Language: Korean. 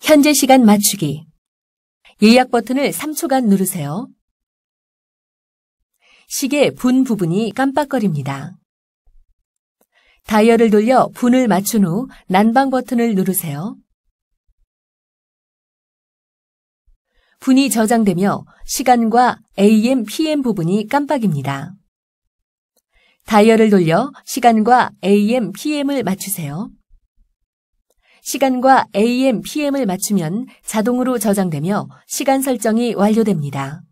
현재 시간 맞추기. 예약 버튼을 3초간 누르세요. 시계 분 부분이 깜빡거립니다. 다이얼을 돌려 분을 맞춘 후 난방 버튼을 누르세요. 분이 저장되며 시간과 AM, PM 부분이 깜빡입니다. 다이얼을 돌려 시간과 AM, PM을 맞추세요. 시간과 AM, PM을 맞추면 자동으로 저장되며 시간 설정이 완료됩니다.